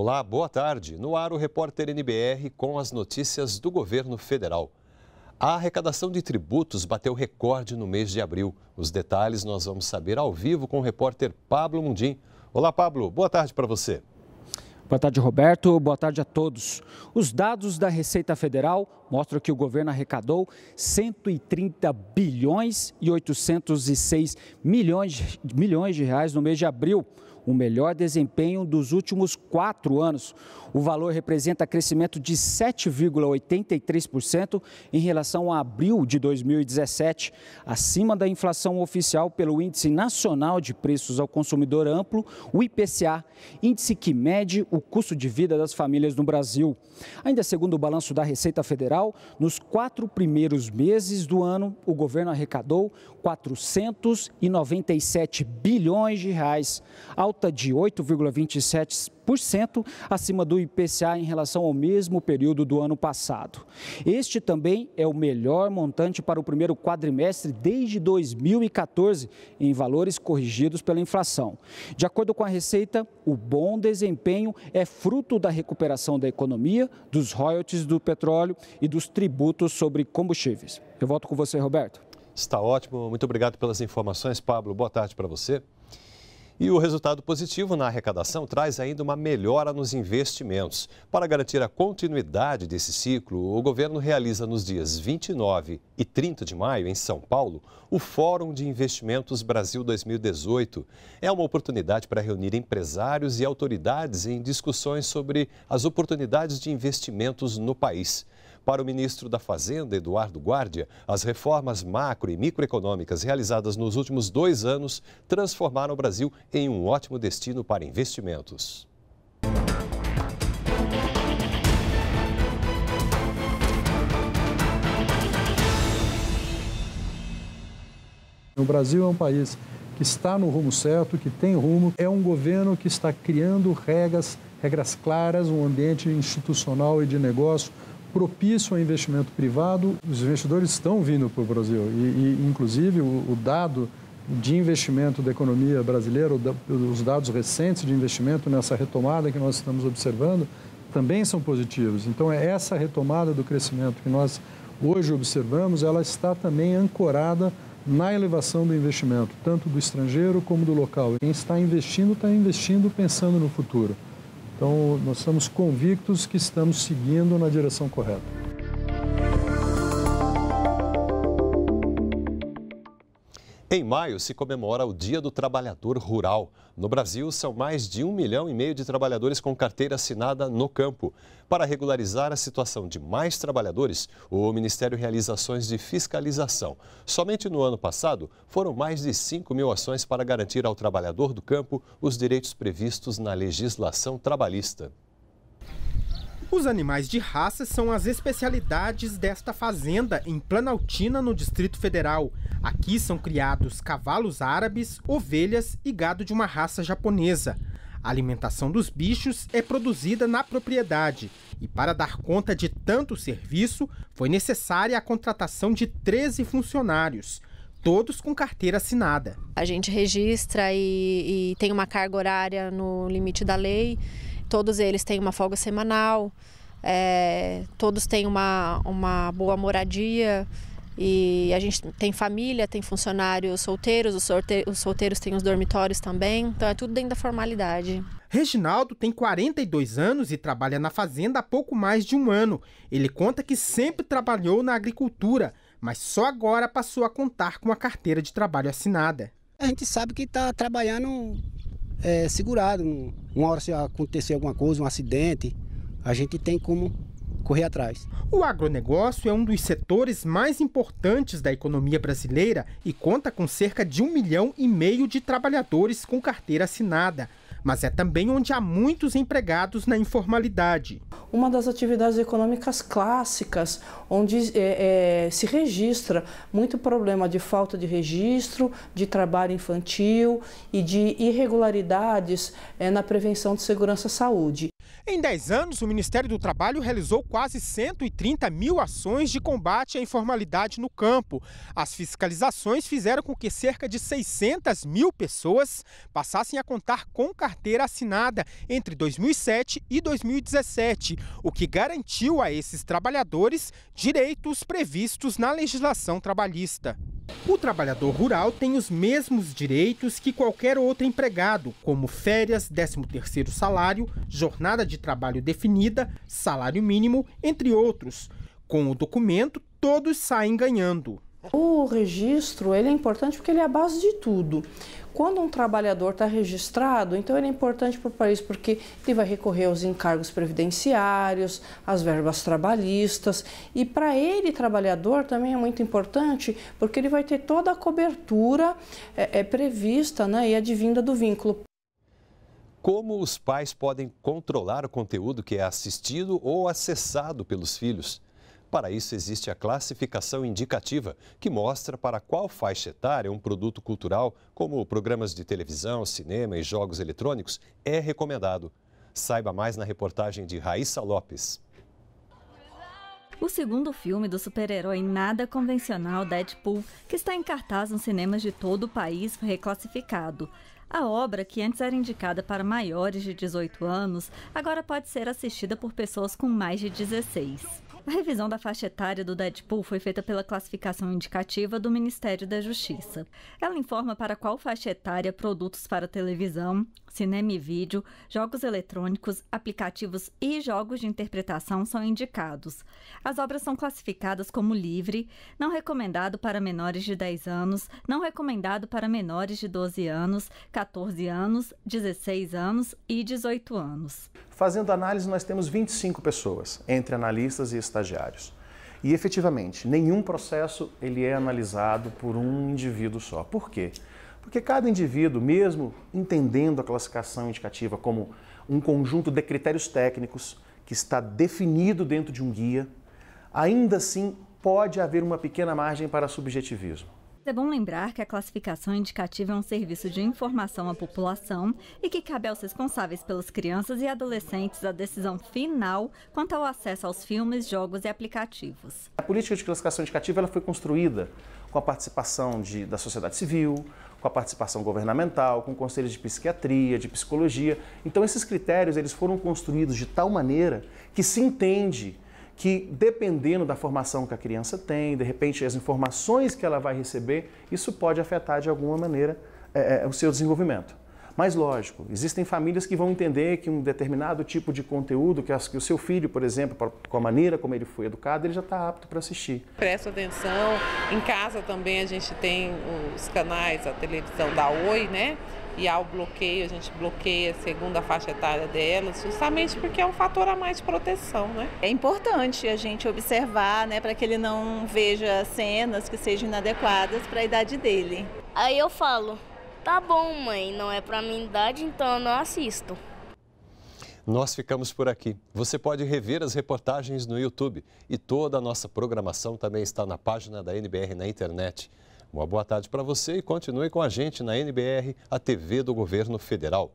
Olá, boa tarde. No ar o repórter NBR com as notícias do governo federal. A arrecadação de tributos bateu recorde no mês de abril. Os detalhes nós vamos saber ao vivo com o repórter Pablo Mundim. Olá, Pablo. Boa tarde para você. Boa tarde, Roberto. Boa tarde a todos. Os dados da Receita Federal mostram que o governo arrecadou 130 bilhões e 806 milhões, milhões de reais no mês de abril o melhor desempenho dos últimos quatro anos. O valor representa crescimento de 7,83% em relação a abril de 2017, acima da inflação oficial pelo Índice Nacional de Preços ao Consumidor Amplo, o IPCA, índice que mede o custo de vida das famílias no Brasil. Ainda segundo o balanço da Receita Federal, nos quatro primeiros meses do ano, o governo arrecadou 497 bilhões de reais alta de 8,27% acima do IPCA em relação ao mesmo período do ano passado. Este também é o melhor montante para o primeiro quadrimestre desde 2014, em valores corrigidos pela inflação. De acordo com a Receita, o bom desempenho é fruto da recuperação da economia, dos royalties do petróleo e dos tributos sobre combustíveis. Eu volto com você, Roberto. Está ótimo. Muito obrigado pelas informações, Pablo. Boa tarde para você. E o resultado positivo na arrecadação traz ainda uma melhora nos investimentos. Para garantir a continuidade desse ciclo, o governo realiza nos dias 29 e 30 de maio, em São Paulo, o Fórum de Investimentos Brasil 2018. É uma oportunidade para reunir empresários e autoridades em discussões sobre as oportunidades de investimentos no país. Para o ministro da Fazenda, Eduardo Guardia, as reformas macro e microeconômicas realizadas nos últimos dois anos transformaram o Brasil em um ótimo destino para investimentos. O Brasil é um país que está no rumo certo, que tem rumo, é um governo que está criando regras, regras claras, um ambiente institucional e de negócio propício ao investimento privado. Os investidores estão vindo para o Brasil e, e inclusive, o, o, dado de investimento da economia brasileira, os dados recentes de investimento nessa retomada que nós estamos observando, também são positivos. Então, é essa retomada do crescimento que nós hoje observamos, ela está também ancorada na elevação do investimento, tanto do estrangeiro como do local. Quem está investindo, está investindo pensando no futuro. Então, nós estamos convictos que estamos seguindo na direção correta. Em maio se comemora o Dia do Trabalhador Rural. No Brasil, são mais de um milhão e meio de trabalhadores com carteira assinada no campo. Para regularizar a situação de mais trabalhadores, o Ministério realiza ações de fiscalização. Somente no ano passado, foram mais de 5 mil ações para garantir ao trabalhador do campo os direitos previstos na legislação trabalhista. Os animais de raça são as especialidades desta fazenda em Planaltina, no Distrito Federal. Aqui são criados cavalos árabes, ovelhas e gado de uma raça japonesa. A alimentação dos bichos é produzida na propriedade e, para dar conta de tanto serviço, foi necessária a contratação de 13 funcionários, todos com carteira assinada. A gente registra e, e tem uma carga horária no limite da lei Todos eles têm uma folga semanal, é, todos têm uma, uma boa moradia. E a gente tem família, tem funcionários solteiros, os, os solteiros têm os dormitórios também, então é tudo dentro da formalidade. Reginaldo tem 42 anos e trabalha na fazenda há pouco mais de um ano. Ele conta que sempre trabalhou na agricultura, mas só agora passou a contar com a carteira de trabalho assinada. A gente sabe que está trabalhando é, segurado. Uma hora se acontecer alguma coisa, um acidente, a gente tem como correr atrás. O agronegócio é um dos setores mais importantes da economia brasileira e conta com cerca de um milhão e meio de trabalhadores com carteira assinada. Mas é também onde há muitos empregados na informalidade uma das atividades econômicas clássicas, onde é, é, se registra muito problema de falta de registro, de trabalho infantil e de irregularidades é, na prevenção de segurança saúde. Em 10 anos, o Ministério do Trabalho realizou quase 130 mil ações de combate à informalidade no campo. As fiscalizações fizeram com que cerca de 600 mil pessoas passassem a contar com carteira assinada entre 2007 e 2017, o que garantiu a esses trabalhadores direitos previstos na legislação trabalhista. O trabalhador rural tem os mesmos direitos que qualquer outro empregado, como férias, 13º salário, jornada de trabalho definida, salário mínimo, entre outros. Com o documento, todos saem ganhando. O registro ele é importante porque ele é a base de tudo. Quando um trabalhador está registrado, então ele é importante para o país porque ele vai recorrer aos encargos previdenciários, às verbas trabalhistas e para ele trabalhador também é muito importante porque ele vai ter toda a cobertura é, é prevista né, e advinda do vínculo. Como os pais podem controlar o conteúdo que é assistido ou acessado pelos filhos? Para isso, existe a classificação indicativa, que mostra para qual faixa etária um produto cultural, como programas de televisão, cinema e jogos eletrônicos, é recomendado. Saiba mais na reportagem de Raíssa Lopes. O segundo filme do super-herói nada convencional Deadpool, que está em cartaz nos cinemas de todo o país, foi reclassificado. A obra, que antes era indicada para maiores de 18 anos, agora pode ser assistida por pessoas com mais de 16. A revisão da faixa etária do Deadpool foi feita pela classificação indicativa do Ministério da Justiça. Ela informa para qual faixa etária produtos para televisão, cinema e vídeo, jogos eletrônicos, aplicativos e jogos de interpretação são indicados. As obras são classificadas como livre, não recomendado para menores de 10 anos, não recomendado para menores de 12 anos, 14 anos, 16 anos e 18 anos. Fazendo análise, nós temos 25 pessoas, entre analistas e estagiários. E efetivamente, nenhum processo ele é analisado por um indivíduo só. Por quê? Porque cada indivíduo, mesmo entendendo a classificação indicativa como um conjunto de critérios técnicos que está definido dentro de um guia, ainda assim pode haver uma pequena margem para subjetivismo. É bom lembrar que a classificação indicativa é um serviço de informação à população e que cabe aos responsáveis pelas crianças e adolescentes a decisão final quanto ao acesso aos filmes, jogos e aplicativos. A política de classificação indicativa ela foi construída com a participação de, da sociedade civil, com a participação governamental, com conselhos de psiquiatria, de psicologia. Então esses critérios eles foram construídos de tal maneira que se entende que dependendo da formação que a criança tem, de repente as informações que ela vai receber, isso pode afetar de alguma maneira é, é o seu desenvolvimento. Mas lógico, existem famílias que vão entender que um determinado tipo de conteúdo, que, que o seu filho, por exemplo, com a maneira como ele foi educado, ele já está apto para assistir. Presta atenção, em casa também a gente tem os canais, a televisão da Oi, né? e ao bloqueio, a gente bloqueia a segunda faixa etária delas, justamente porque é um fator a mais de proteção, né? É importante a gente observar, né, para que ele não veja cenas que sejam inadequadas para a idade dele. Aí eu falo, tá bom, mãe, não é para minha idade, então eu não assisto. Nós ficamos por aqui. Você pode rever as reportagens no YouTube e toda a nossa programação também está na página da NBR na internet. Uma boa tarde para você e continue com a gente na NBR, a TV do Governo Federal.